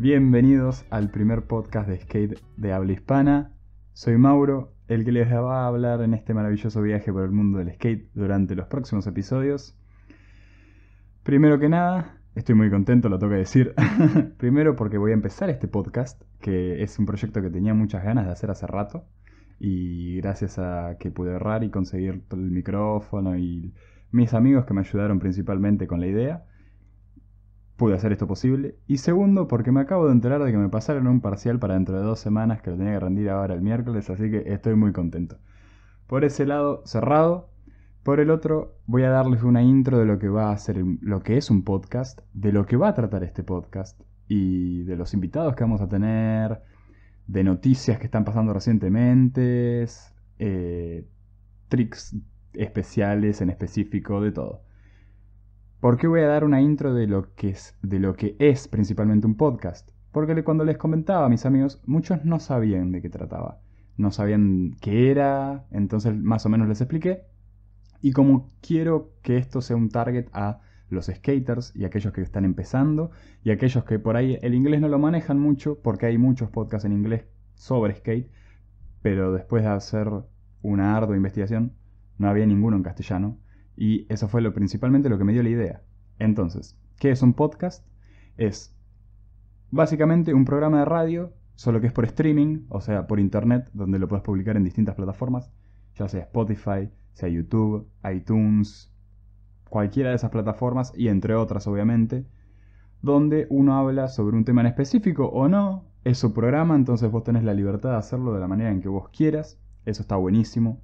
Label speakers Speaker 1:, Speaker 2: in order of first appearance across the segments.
Speaker 1: Bienvenidos al primer podcast de skate de habla hispana. Soy Mauro, el que les va a hablar en este maravilloso viaje por el mundo del skate durante los próximos episodios. Primero que nada, estoy muy contento, lo toca decir. Primero porque voy a empezar este podcast, que es un proyecto que tenía muchas ganas de hacer hace rato. Y gracias a que pude ahorrar y conseguir el micrófono y mis amigos que me ayudaron principalmente con la idea, pude hacer esto posible. Y segundo, porque me acabo de enterar de que me pasaron un parcial para dentro de dos semanas que lo tenía que rendir ahora el miércoles, así que estoy muy contento. Por ese lado, cerrado. Por el otro, voy a darles una intro de lo que va a ser, lo que es un podcast, de lo que va a tratar este podcast y de los invitados que vamos a tener, de noticias que están pasando recientemente, eh, tricks especiales en específico, de todo. ¿Por qué voy a dar una intro de lo que es, de lo que es principalmente un podcast? Porque cuando les comentaba a mis amigos, muchos no sabían de qué trataba. No sabían qué era, entonces más o menos les expliqué. Y como quiero que esto sea un target a los skaters y aquellos que están empezando y aquellos que por ahí el inglés no lo manejan mucho, porque hay muchos podcasts en inglés sobre skate, pero después de hacer una ardua investigación, no había ninguno en castellano. Y eso fue lo principalmente lo que me dio la idea. Entonces, ¿qué es un podcast? Es básicamente un programa de radio, solo que es por streaming, o sea, por internet, donde lo puedes publicar en distintas plataformas, ya sea Spotify, sea YouTube, iTunes, cualquiera de esas plataformas y entre otras, obviamente, donde uno habla sobre un tema en específico o no, es su programa, entonces vos tenés la libertad de hacerlo de la manera en que vos quieras, eso está buenísimo.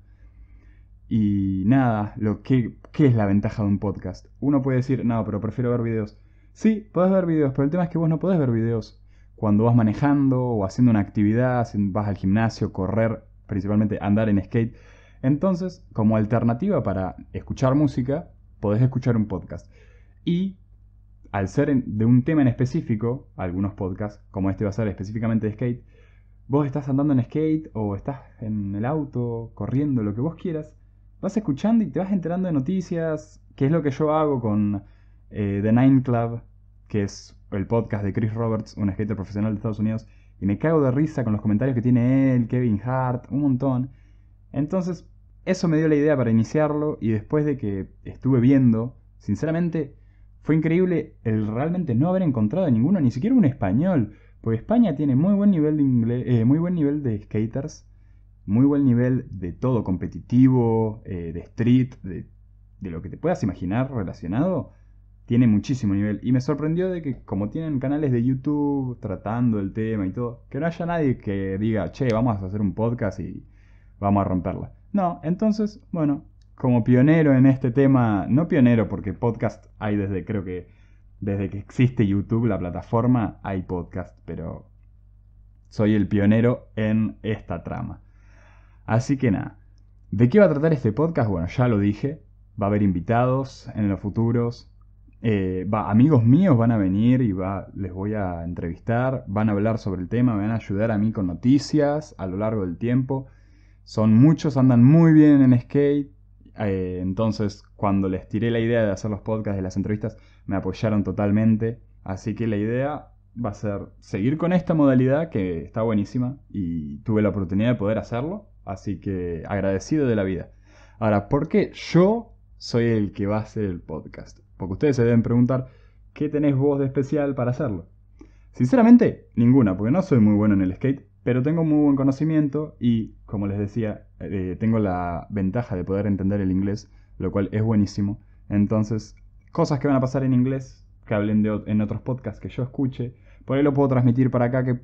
Speaker 1: Y nada, lo que, ¿qué es la ventaja de un podcast? Uno puede decir, no, pero prefiero ver videos. Sí, podés ver videos, pero el tema es que vos no podés ver videos cuando vas manejando o haciendo una actividad, vas al gimnasio, correr, principalmente andar en skate. Entonces, como alternativa para escuchar música, podés escuchar un podcast. Y al ser de un tema en específico, algunos podcasts, como este va a ser específicamente de skate, vos estás andando en skate o estás en el auto, corriendo, lo que vos quieras, vas escuchando y te vas enterando de noticias, que es lo que yo hago con eh, The Nine Club, que es el podcast de Chris Roberts, un skater profesional de Estados Unidos, y me cago de risa con los comentarios que tiene él, Kevin Hart, un montón. Entonces, eso me dio la idea para iniciarlo y después de que estuve viendo, sinceramente, fue increíble el realmente no haber encontrado a ninguno, ni siquiera un español, porque España tiene muy buen nivel de, eh, muy buen nivel de skaters muy buen nivel de todo, competitivo, eh, de street, de, de, lo que te puedas imaginar relacionado. Tiene muchísimo nivel. Y me sorprendió de que como tienen canales de YouTube tratando el tema y todo, que no haya nadie que diga, che, vamos a hacer un podcast y vamos a romperla. No, entonces, bueno, como pionero en este tema, no pionero porque podcast hay desde creo que desde que existe YouTube, la plataforma, hay podcast, pero soy el pionero en esta trama. Así que nada. ¿De qué va a tratar este podcast? Bueno, ya lo dije. Va a haber invitados en los futuros. Eh, amigos míos van a venir y va, les voy a entrevistar. Van a hablar sobre el tema, me van a ayudar a mí con noticias a lo largo del tiempo. Son muchos, andan muy bien en skate. Eh, entonces, cuando les tiré la idea de hacer los podcasts de las entrevistas, me apoyaron totalmente. Así que la idea va a ser seguir con esta modalidad que está buenísima y tuve la oportunidad de poder hacerlo Así que agradecido de la vida. Ahora, ¿por qué yo soy el que va a hacer el podcast? Porque ustedes se deben preguntar, ¿qué tenés vos de especial para hacerlo? Sinceramente, ninguna, porque no soy muy bueno en el skate, pero tengo muy buen conocimiento y, como les decía, eh, tengo la ventaja de poder entender el inglés, lo cual es buenísimo. Entonces, cosas que van a pasar en inglés, que hablen de, en otros podcasts que yo escuche, por ahí lo puedo transmitir para acá que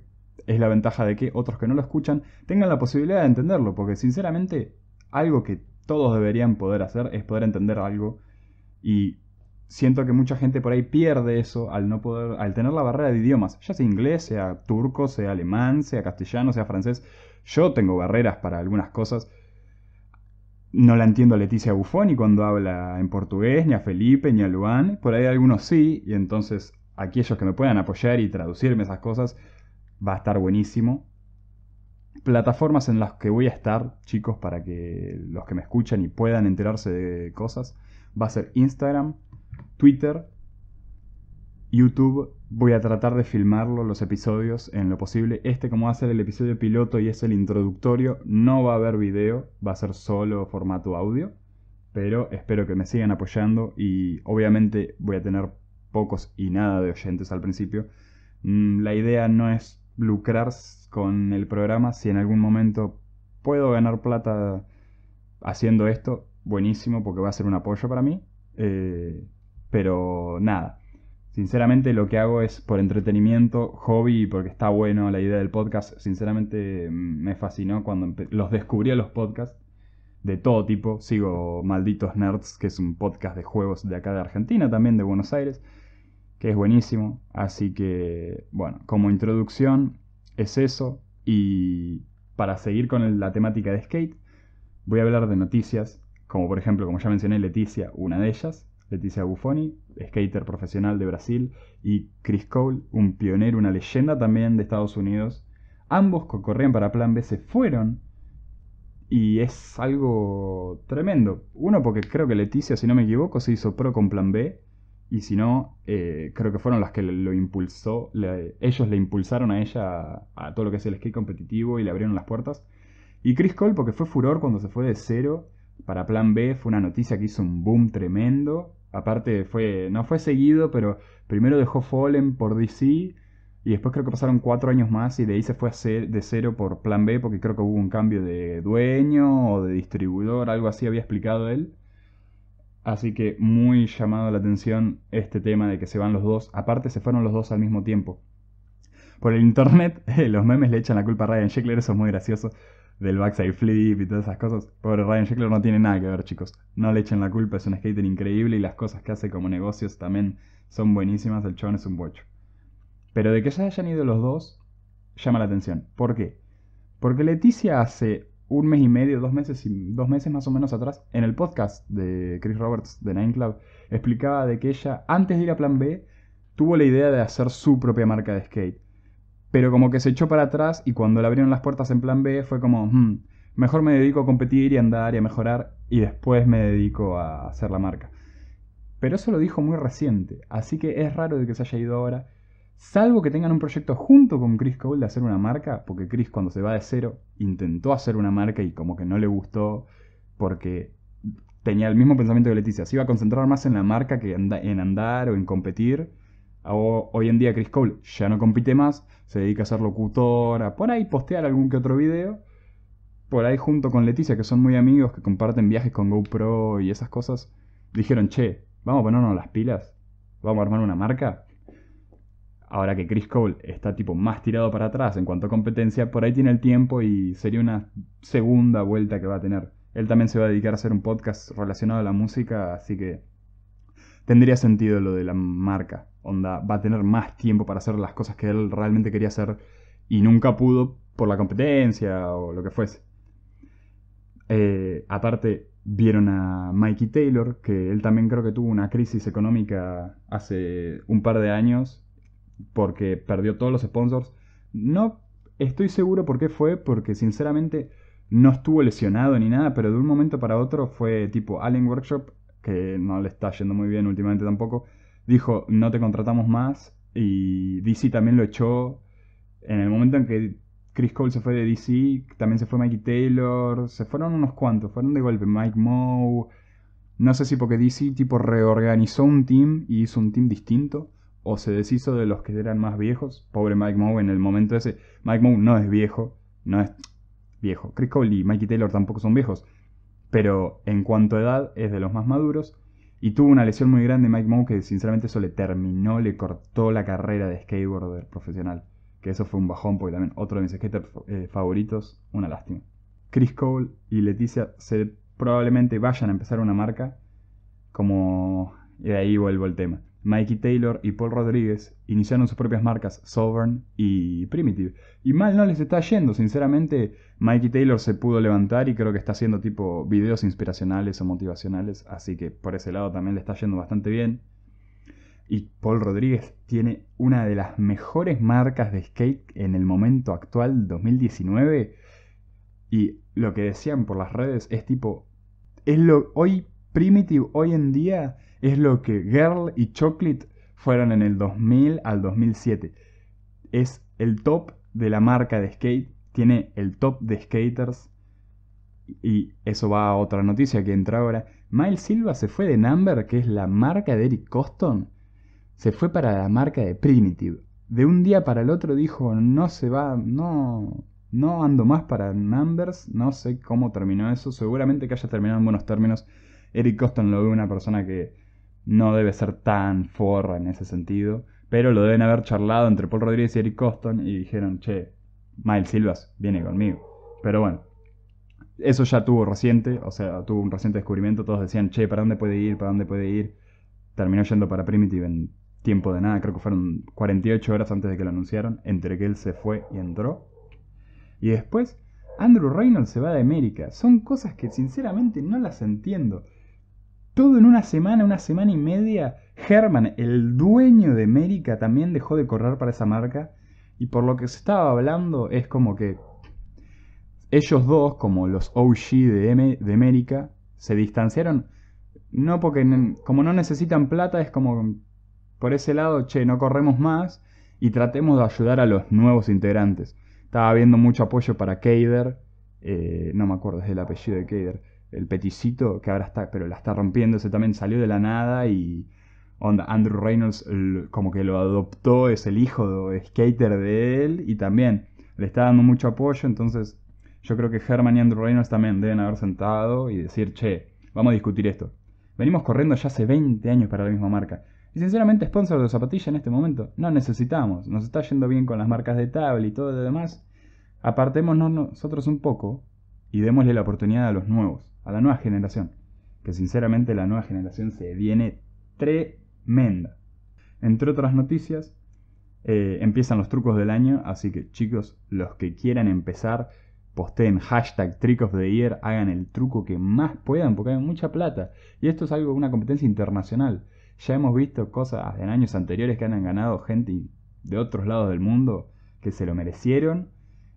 Speaker 1: es la ventaja de que otros que no lo escuchan tengan la posibilidad de entenderlo, porque sinceramente algo que todos deberían poder hacer es poder entender algo y siento que mucha gente por ahí pierde eso al no poder al tener la barrera de idiomas, ya sea inglés, sea turco, sea alemán, sea castellano, sea francés. Yo tengo barreras para algunas cosas. No la entiendo a Leticia Buffoni cuando habla en portugués, ni a Felipe, ni a Luan. Por ahí algunos sí, y entonces aquellos que me puedan apoyar y traducirme esas cosas va a estar buenísimo. Plataformas en las que voy a estar, chicos, para que los que me escuchan y puedan enterarse de cosas, va a ser Instagram, Twitter, YouTube. Voy a tratar de filmarlo los episodios en lo posible. Este, como va a ser el episodio piloto y es el introductorio, no va a haber video, va a ser solo formato audio. Pero espero que me sigan apoyando y obviamente voy a tener pocos y nada de oyentes al principio. Mm, la idea no es lucrar con el programa. Si en algún momento puedo ganar plata haciendo esto, buenísimo, porque va a ser un apoyo para mí. Eh, pero nada, sinceramente lo que hago es por entretenimiento, hobby, porque está bueno la idea del podcast. Sinceramente mm, me fascinó cuando los descubrí a los podcasts de todo tipo. Sigo Malditos Nerds, que es un podcast de juegos de acá de Argentina, también de Buenos Aires que es buenísimo. Así que, bueno, como introducción es eso. Y para seguir con la temática de skate, voy a hablar de noticias, como por ejemplo, como ya mencioné, Leticia, una de ellas, Leticia Buffoni, skater profesional de Brasil, y Chris Cole, un pionero, una leyenda también de Estados Unidos. Ambos que corrían para Plan B se fueron. Y es algo tremendo. Uno, porque creo que Leticia, si no me equivoco, se hizo pro con Plan B y si no, eh, creo que fueron las que lo impulsó, ellos le impulsaron a ella a todo lo que es el skate competitivo y le abrieron las puertas. Y Chris Cole, porque fue furor cuando se fue de cero para Plan B, fue una noticia que hizo un boom tremendo. Aparte, fue no fue seguido, pero primero dejó Fallen por DC y después creo que pasaron cuatro años más y de ahí se fue de cero por Plan B porque creo que hubo un cambio de dueño o de distribuidor, algo así había explicado él. Así que muy llamado la atención este tema de que se van los dos. Aparte se fueron los dos al mismo tiempo. Por el internet, eh, los memes le echan la culpa a Ryan Sheckler, eso es muy gracioso. Del backside flip y todas esas cosas. Pobre Ryan Sheckler no tiene nada que ver, chicos. No le echen la culpa, es un skater increíble y las cosas que hace como negocios también son buenísimas. El chabón es un bocho. Pero de que se hayan ido los dos, llama la atención. ¿Por qué? Porque Leticia hace un mes y medio, dos meses, dos meses más o menos atrás, en el podcast de Chris Roberts de Nine Club, explicaba de que ella, antes de ir a Plan B, tuvo la idea de hacer su propia marca de skate. Pero como que se echó para atrás y cuando le abrieron las puertas en Plan B fue como, hmm, mejor me dedico a competir y andar y a mejorar y después me dedico a hacer la marca. Pero eso lo dijo muy reciente, así que es raro de que se haya ido ahora Salvo que tengan un proyecto junto con Chris Cole de hacer una marca, porque Chris cuando se va de cero intentó hacer una marca y como que no le gustó porque tenía el mismo pensamiento que Leticia, se iba a concentrar más en la marca que en andar o en competir. hoy en día Chris Cole ya no compite más, se dedica a ser locutora, por ahí postear algún que otro video, por ahí junto con Leticia, que son muy amigos, que comparten viajes con GoPro y esas cosas, dijeron, che, vamos a ponernos las pilas, vamos a armar una marca. Ahora que Chris Cole está tipo más tirado para atrás en cuanto a competencia, por ahí tiene el tiempo y sería una segunda vuelta que va a tener. Él también se va a dedicar a hacer un podcast relacionado a la música, así que tendría sentido lo de la marca. Onda, va a tener más tiempo para hacer las cosas que él realmente quería hacer y nunca pudo por la competencia o lo que fuese. Eh, aparte, vieron a Mikey Taylor, que él también creo que tuvo una crisis económica hace un par de años porque perdió todos los sponsors. No estoy seguro por qué fue, porque sinceramente no estuvo lesionado ni nada, pero de un momento para otro fue tipo Allen Workshop, que no le está yendo muy bien últimamente tampoco, dijo no te contratamos más y DC también lo echó. En el momento en que Chris Cole se fue de DC, también se fue Mikey Taylor, se fueron unos cuantos, fueron de golpe Mike Moe. No sé si porque DC tipo reorganizó un team y hizo un team distinto o se deshizo de los que eran más viejos. Pobre Mike Moe en el momento ese. Mike Moe no es viejo, no es viejo. Chris Cole y Mikey Taylor tampoco son viejos, pero en cuanto a edad es de los más maduros. Y tuvo una lesión muy grande Mike Moe que sinceramente eso le terminó, le cortó la carrera de skateboarder profesional. Que eso fue un bajón porque también otro de mis skaters eh, favoritos, una lástima. Chris Cole y Leticia se probablemente vayan a empezar una marca como... Y de ahí vuelvo el tema. Mikey Taylor y Paul Rodríguez iniciaron sus propias marcas Sovereign y Primitive. Y mal no les está yendo, sinceramente Mikey Taylor se pudo levantar y creo que está haciendo tipo videos inspiracionales o motivacionales, así que por ese lado también le está yendo bastante bien. Y Paul Rodríguez tiene una de las mejores marcas de skate en el momento actual, 2019. Y lo que decían por las redes es tipo, es lo, hoy Primitive, hoy en día es lo que Girl y Chocolate fueron en el 2000 al 2007. Es el top de la marca de skate, tiene el top de skaters. Y eso va a otra noticia que entra ahora. Miles Silva se fue de Number, que es la marca de Eric Coston. Se fue para la marca de Primitive. De un día para el otro dijo, no se va, no, no ando más para Numbers. No sé cómo terminó eso. Seguramente que haya terminado en buenos términos. Eric Coston lo ve una persona que no debe ser tan forra en ese sentido, pero lo deben haber charlado entre Paul Rodríguez y Eric Coston y dijeron, che, Miles Silvas viene conmigo. Pero bueno, eso ya tuvo reciente, o sea, tuvo un reciente descubrimiento, todos decían, che, ¿para dónde puede ir? ¿Para dónde puede ir? Terminó yendo para Primitive en tiempo de nada, creo que fueron 48 horas antes de que lo anunciaron, entre que él se fue y entró. Y después, Andrew Reynolds se va de América. Son cosas que sinceramente no las entiendo. Todo en una semana, una semana y media. Herman, el dueño de América, también dejó de correr para esa marca. Y por lo que se estaba hablando es como que ellos dos, como los OG de, M América, se distanciaron. No porque, como no necesitan plata, es como por ese lado, che, no corremos más y tratemos de ayudar a los nuevos integrantes. Estaba habiendo mucho apoyo para Kader, eh, no me acuerdo es el apellido de Kader, el peticito, que ahora está, pero la está rompiendo, ese también salió de la nada y onda, Andrew Reynolds como que lo adoptó, es el hijo de skater de él y también le está dando mucho apoyo, entonces yo creo que Herman y Andrew Reynolds también deben haber sentado y decir, che, vamos a discutir esto. Venimos corriendo ya hace 20 años para la misma marca. Y sinceramente, sponsor de zapatilla en este momento no necesitamos. Nos está yendo bien con las marcas de tablet y todo lo demás. Apartémonos nosotros un poco y démosle la oportunidad a los nuevos a la nueva generación. Que sinceramente la nueva generación se viene tremenda. Entre otras noticias, eh, empiezan los trucos del año, así que chicos, los que quieran empezar, posteen hashtag Trick of the hagan el truco que más puedan, porque hay mucha plata. Y esto es algo, una competencia internacional. Ya hemos visto cosas en años anteriores que han ganado gente de otros lados del mundo que se lo merecieron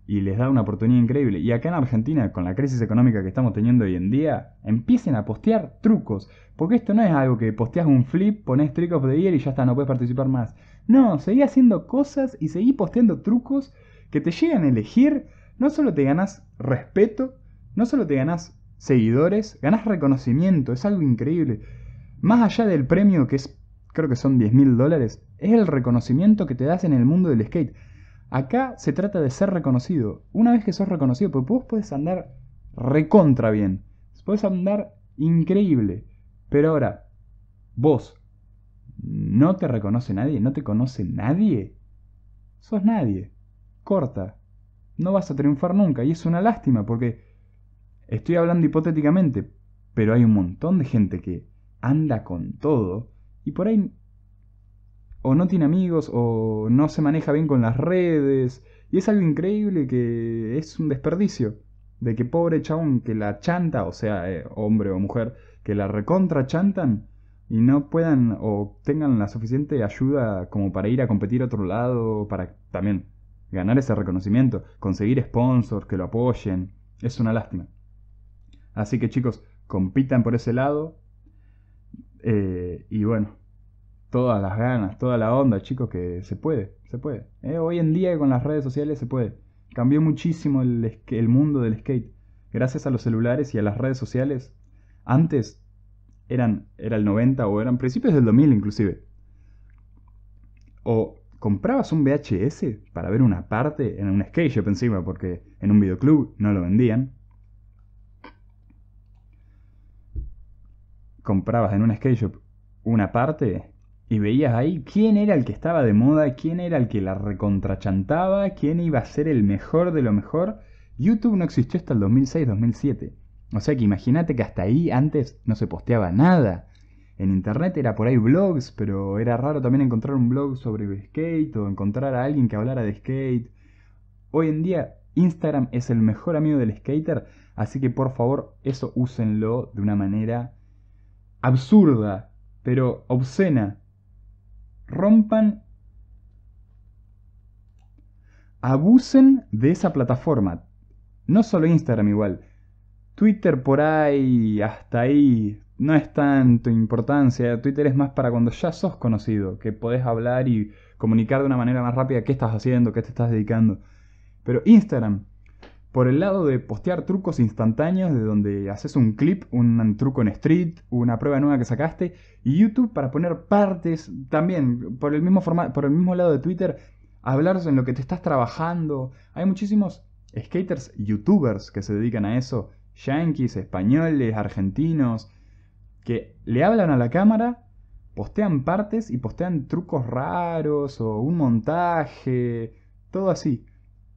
Speaker 1: y les da una oportunidad increíble. Y acá en Argentina, con la crisis económica que estamos teniendo hoy en día, empiecen a postear trucos. Porque esto no es algo que posteas un flip, pones trick of the year y ya está, no puedes participar más. No, seguí haciendo cosas y seguí posteando trucos que te llegan a elegir. No solo te ganas respeto, no solo te ganas seguidores, ganas reconocimiento, es algo increíble. Más allá del premio que es, creo que son 10 mil dólares, es el reconocimiento que te das en el mundo del skate. Acá se trata de ser reconocido. Una vez que sos reconocido, pues vos puedes andar recontra bien. Puedes andar increíble. Pero ahora, vos, ¿no te reconoce nadie? ¿No te conoce nadie? Sos nadie. Corta. No vas a triunfar nunca. Y es una lástima porque estoy hablando hipotéticamente, pero hay un montón de gente que anda con todo y por ahí o no tiene amigos o no se maneja bien con las redes. Y es algo increíble que es un desperdicio. De que pobre chabón que la chanta, o sea, eh, hombre o mujer, que la recontra chantan y no puedan o tengan la suficiente ayuda como para ir a competir a otro lado, para también ganar ese reconocimiento, conseguir sponsors que lo apoyen. Es una lástima. Así que chicos, compitan por ese lado. Eh, y bueno, todas las ganas, toda la onda, chicos, que se puede, se puede. Eh, hoy en día con las redes sociales se puede. Cambió muchísimo el, el mundo del skate. Gracias a los celulares y a las redes sociales, antes eran, era el 90 o eran principios del 2000 inclusive. O comprabas un VHS para ver una parte en un skate shop encima, porque en un videoclub no lo vendían. Comprabas en un skate shop una parte y veías ahí quién era el que estaba de moda, quién era el que la recontrachantaba, quién iba a ser el mejor de lo mejor. YouTube no existió hasta el 2006-2007. O sea que imagínate que hasta ahí antes no se posteaba nada. En internet era por ahí blogs, pero era raro también encontrar un blog sobre skate o encontrar a alguien que hablara de skate. Hoy en día Instagram es el mejor amigo del skater, así que por favor eso úsenlo de una manera absurda, pero obscena, rompan, abusen de esa plataforma. No solo Instagram igual. Twitter por ahí, hasta ahí, no es tanto importancia. Twitter es más para cuando ya sos conocido, que podés hablar y comunicar de una manera más rápida qué estás haciendo, qué te estás dedicando. Pero Instagram, por el lado de postear trucos instantáneos de donde haces un clip, un truco en street, una prueba nueva que sacaste, y YouTube para poner partes también por el mismo por el mismo lado de Twitter, hablar en lo que te estás trabajando. Hay muchísimos skaters youtubers que se dedican a eso, yankees, españoles, argentinos, que le hablan a la cámara, postean partes y postean trucos raros o un montaje, todo así.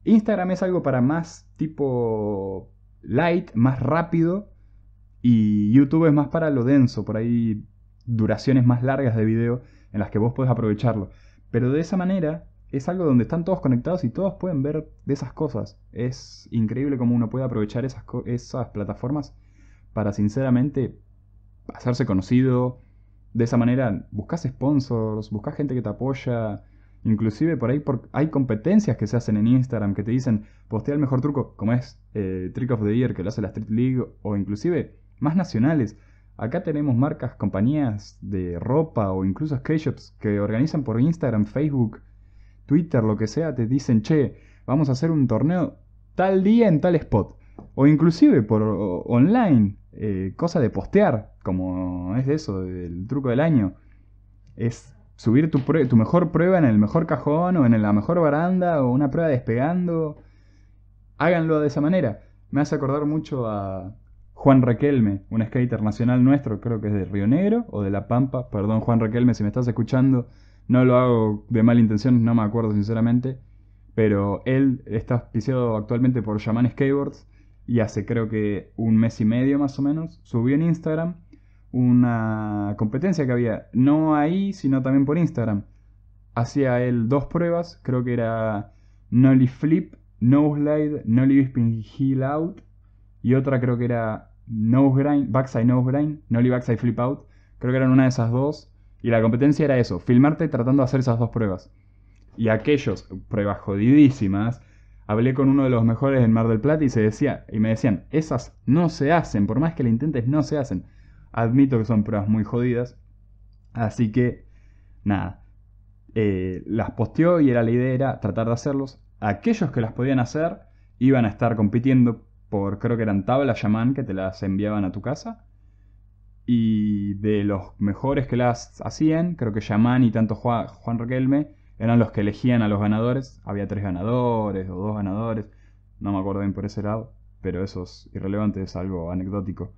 Speaker 1: Instagram es algo para más tipo light, más rápido. Y YouTube es más para lo denso, por ahí duraciones más largas de video en las que vos podés aprovecharlo. Pero de esa manera es algo donde están todos conectados y todos pueden ver de esas cosas. Es increíble cómo uno puede aprovechar esas, esas plataformas para sinceramente hacerse conocido. De esa manera buscas sponsors, buscas gente que te apoya, Inclusive por ahí por, hay competencias que se hacen en Instagram que te dicen postear el mejor truco, como es eh, Trick of the Year que lo hace la Street League o inclusive más nacionales. Acá tenemos marcas, compañías de ropa o incluso skate que organizan por Instagram, Facebook, Twitter, lo que sea, te dicen, che, vamos a hacer un torneo tal día en tal spot. O inclusive por online, eh, cosa de postear, como es de eso, del truco del año. Es subir tu, tu mejor prueba en el mejor cajón o en la mejor baranda o una prueba despegando. Háganlo de esa manera. Me hace acordar mucho a Juan Raquelme, un skater nacional nuestro, creo que es de Río Negro o de La Pampa. Perdón, Juan Raquelme, si me estás escuchando, no lo hago de mala intención, no me acuerdo sinceramente. Pero él está auspiciado actualmente por Yaman Skateboards y hace creo que un mes y medio más o menos subió en Instagram una competencia que había, no ahí, sino también por Instagram. Hacía él dos pruebas, creo que era Nolly Flip, No Slide, Nolly Bisping Heel Out, y otra creo que era Nose Grind, Backside Nose Grind, Nolly Backside Flip Out, creo que eran una de esas dos, y la competencia era eso, filmarte tratando de hacer esas dos pruebas. Y aquellos, pruebas jodidísimas, hablé con uno de los mejores en Mar del Plata y, se decía, y me decían, esas no se hacen, por más que le intentes, no se hacen. Admito que son pruebas muy jodidas. Así que, nada. Eh, las posteó y era la idea era tratar de hacerlos. Aquellos que las podían hacer iban a estar compitiendo por, creo que eran tablas Yaman que te las enviaban a tu casa. Y de los mejores que las hacían, creo que Yaman y tanto Juan, Juan Raquelme eran los que elegían a los ganadores. Había tres ganadores o dos ganadores. No me acuerdo bien por ese lado, pero eso es irrelevante, es algo anecdótico.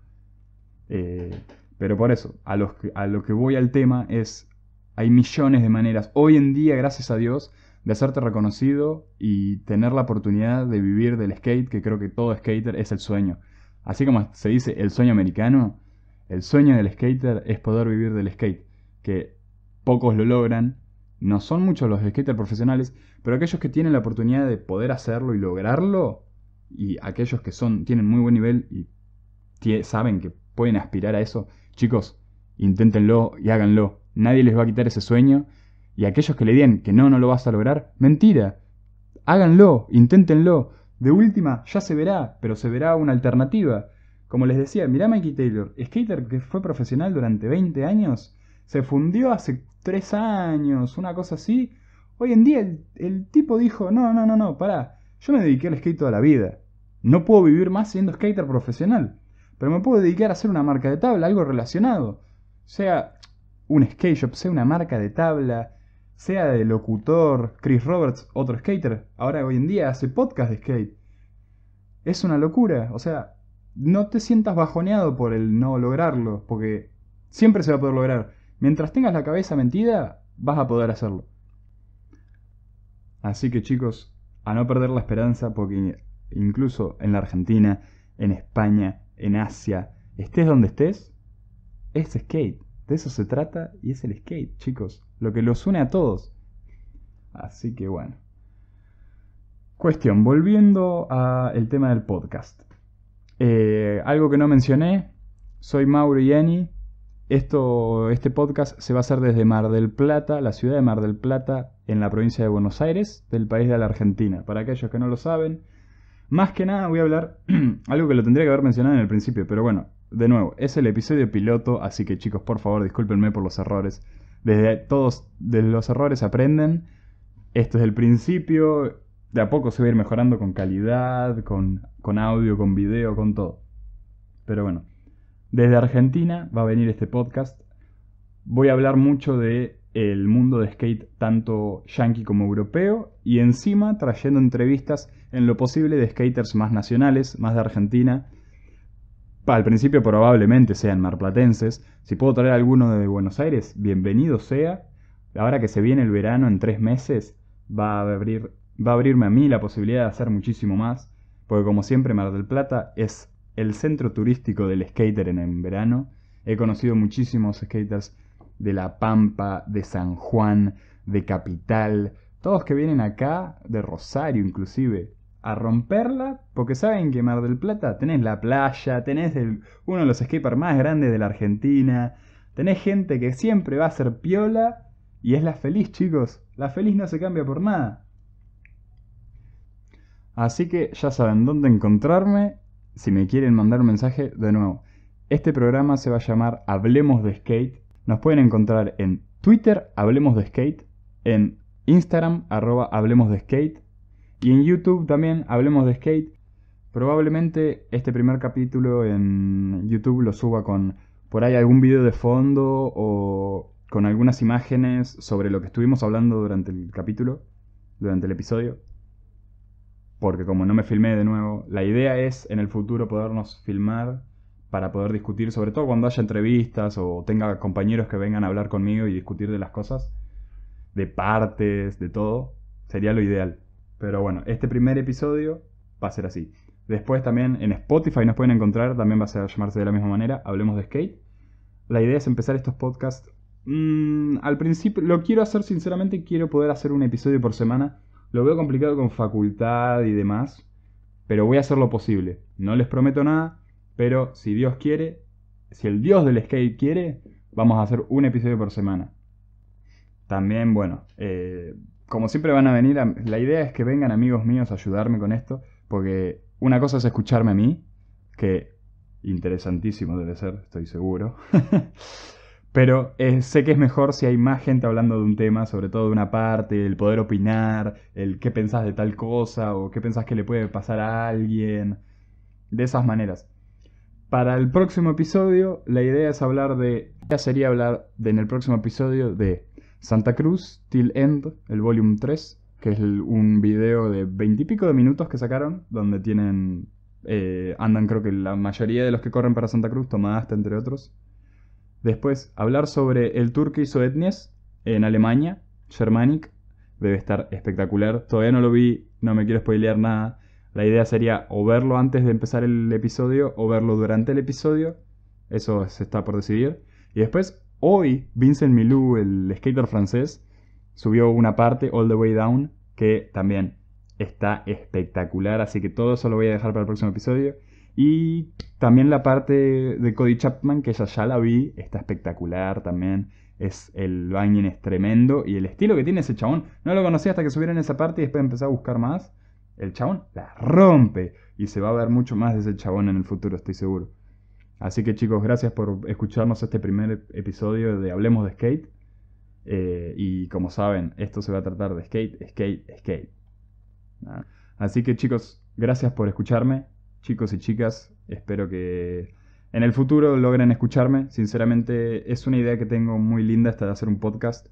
Speaker 1: Eh, pero por eso, a, a lo que voy al tema es, hay millones de maneras, hoy en día, gracias a Dios, de hacerte reconocido y tener la oportunidad de vivir del skate, que creo que todo skater es el sueño. Así como se dice el sueño americano, el sueño del skater es poder vivir del skate, que pocos lo logran, no son muchos los skaters profesionales, pero aquellos que tienen la oportunidad de poder hacerlo y lograrlo, y aquellos que son, tienen muy buen nivel y saben que pueden aspirar a eso, chicos, inténtenlo y háganlo. Nadie les va a quitar ese sueño. Y aquellos que le digan que no, no lo vas a lograr, mentira. Háganlo, inténtenlo. De última, ya se verá, pero se verá una alternativa. Como les decía, mirá Mikey Taylor, skater que fue profesional durante 20 años, se fundió hace 3 años, una cosa así. Hoy en día el, el tipo dijo, no, no, no, no, pará, yo me dediqué al skate toda la vida. No puedo vivir más siendo skater profesional pero me puedo dedicar a hacer una marca de tabla, algo relacionado. Sea un skate shop, sea una marca de tabla, sea de locutor, Chris Roberts, otro skater, ahora hoy en día hace podcast de skate. Es una locura, o sea, no te sientas bajoneado por el no lograrlo, porque siempre se va a poder lograr. Mientras tengas la cabeza mentida, vas a poder hacerlo. Así que chicos, a no perder la esperanza, porque incluso en la Argentina, en España, en Asia, estés donde estés, es skate. De eso se trata y es el skate, chicos. Lo que los une a todos. Así que bueno. Cuestión, volviendo al tema del podcast. Eh, algo que no mencioné, soy Mauro Yeni. Esto, este podcast se va a hacer desde Mar del Plata, la ciudad de Mar del Plata, en la provincia de Buenos Aires, del país de la Argentina. Para aquellos que no lo saben, más que nada voy a hablar algo que lo tendría que haber mencionado en el principio, pero bueno, de nuevo, es el episodio piloto, así que chicos, por favor, discúlpenme por los errores. Desde todos de los errores aprenden. Esto es el principio. De a poco se va a ir mejorando con calidad, con, con audio, con video, con todo. Pero bueno, desde Argentina va a venir este podcast. Voy a hablar mucho de el mundo de skate tanto yankee como europeo y encima trayendo entrevistas en lo posible de skaters más nacionales, más de Argentina. Al principio probablemente sean marplatenses. Si puedo traer alguno de Buenos Aires, bienvenido sea. Ahora que se viene el verano en tres meses, va a, abrir, va a abrirme a mí la posibilidad de hacer muchísimo más. Porque como siempre Mar del Plata es el centro turístico del skater en verano. He conocido muchísimos skaters de La Pampa, de San Juan, de Capital, todos que vienen acá, de Rosario inclusive, a romperla, porque saben que Mar del Plata tenés la playa, tenés uno de los skaters más grandes de la Argentina, tenés gente que siempre va a ser piola y es la feliz, chicos. La feliz no se cambia por nada. Así que ya saben dónde encontrarme si me quieren mandar un mensaje de nuevo. Este programa se va a llamar Hablemos de Skate nos pueden encontrar en Twitter, Hablemos de Skate, en Instagram, arroba Hablemos de Skate, y en YouTube también, Hablemos de Skate. Probablemente este primer capítulo en YouTube lo suba con por ahí algún video de fondo o con algunas imágenes sobre lo que estuvimos hablando durante el capítulo, durante el episodio. Porque como no me filmé de nuevo, la idea es en el futuro podernos filmar para poder discutir, sobre todo cuando haya entrevistas o tenga compañeros que vengan a hablar conmigo y discutir de las cosas, de partes, de todo, sería lo ideal. Pero bueno, este primer episodio va a ser así. Después también en Spotify nos pueden encontrar, también va a llamarse de la misma manera, hablemos de skate. La idea es empezar estos podcasts. Mm, al principio, lo quiero hacer sinceramente, quiero poder hacer un episodio por semana. Lo veo complicado con facultad y demás, pero voy a hacer lo posible. No les prometo nada, pero si Dios quiere, si el Dios del skate quiere, vamos a hacer un episodio por semana. También, bueno, eh, como siempre van a venir, la idea es que vengan amigos míos a ayudarme con esto, porque una cosa es escucharme a mí, que interesantísimo debe ser, estoy seguro. Pero eh, sé que es mejor si hay más gente hablando de un tema, sobre todo de una parte, el poder opinar, el qué pensás de tal cosa o qué pensás que le puede pasar a alguien, de esas maneras. Para el próximo episodio, la idea es hablar de. ya sería hablar de, en el próximo episodio de Santa Cruz, Till End, el volumen 3, que es un video de veintipico de minutos que sacaron, donde tienen. Eh, andan, creo que la mayoría de los que corren para Santa Cruz, tomadasta, este, entre otros. Después, hablar sobre el hizo Etnias en Alemania, Germanic. Debe estar espectacular. Todavía no lo vi, no me quiero spoilear nada. La idea sería o verlo antes de empezar el episodio o verlo durante el episodio. Eso se está por decidir. Y después, hoy, Vincent Milou, el skater francés, subió una parte, All the Way Down, que también está espectacular. Así que todo eso lo voy a dejar para el próximo episodio. Y también la parte de Cody Chapman, que ya, ya la vi, está espectacular también. Es el banging es tremendo. Y el estilo que tiene ese chabón, no lo conocí hasta que subieron esa parte y después empecé a buscar más el chabón la rompe y se va a ver mucho más de ese chabón en el futuro, estoy seguro. Así que chicos, gracias por escucharnos este primer episodio de Hablemos de Skate. Eh, y como saben, esto se va a tratar de skate, skate, skate. Así que chicos, gracias por escucharme. Chicos y chicas, espero que en el futuro logren escucharme. Sinceramente, es una idea que tengo muy linda esta de hacer un podcast.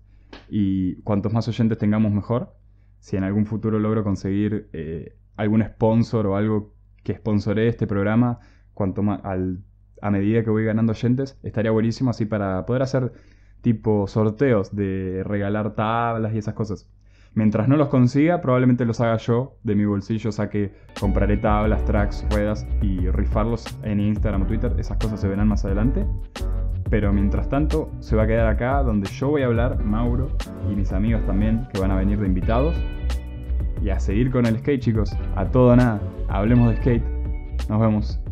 Speaker 1: Y cuantos más oyentes tengamos, mejor si en algún futuro logro conseguir eh, algún sponsor o algo que sponsore este programa, cuanto a medida que voy ganando oyentes, estaría buenísimo así para poder hacer tipo sorteos de regalar tablas y esas cosas. Mientras no los consiga, probablemente los haga yo de mi bolsillo, o sea que compraré tablas, tracks, ruedas y rifarlos en Instagram o Twitter. Esas cosas se verán más adelante. Pero mientras tanto, se va a quedar acá donde yo voy a hablar, Mauro y mis amigos también, que van a venir de invitados. Y a seguir con el skate, chicos. A todo nada. Hablemos de skate. Nos vemos.